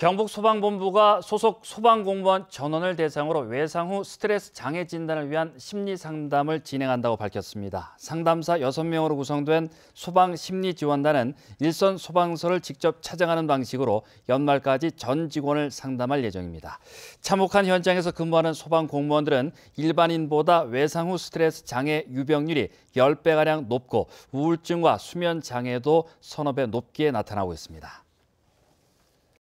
경북 소방본부가 소속 소방공무원 전원을 대상으로 외상 후 스트레스 장애 진단을 위한 심리 상담을 진행한다고 밝혔습니다. 상담사 6명으로 구성된 소방 심리 지원단은 일선 소방서를 직접 찾아가는 방식으로 연말까지 전 직원을 상담할 예정입니다. 참혹한 현장에서 근무하는 소방공무원들은 일반인보다 외상 후 스트레스 장애 유병률이 10배가량 높고 우울증과 수면 장애도 선업에 높게 나타나고 있습니다.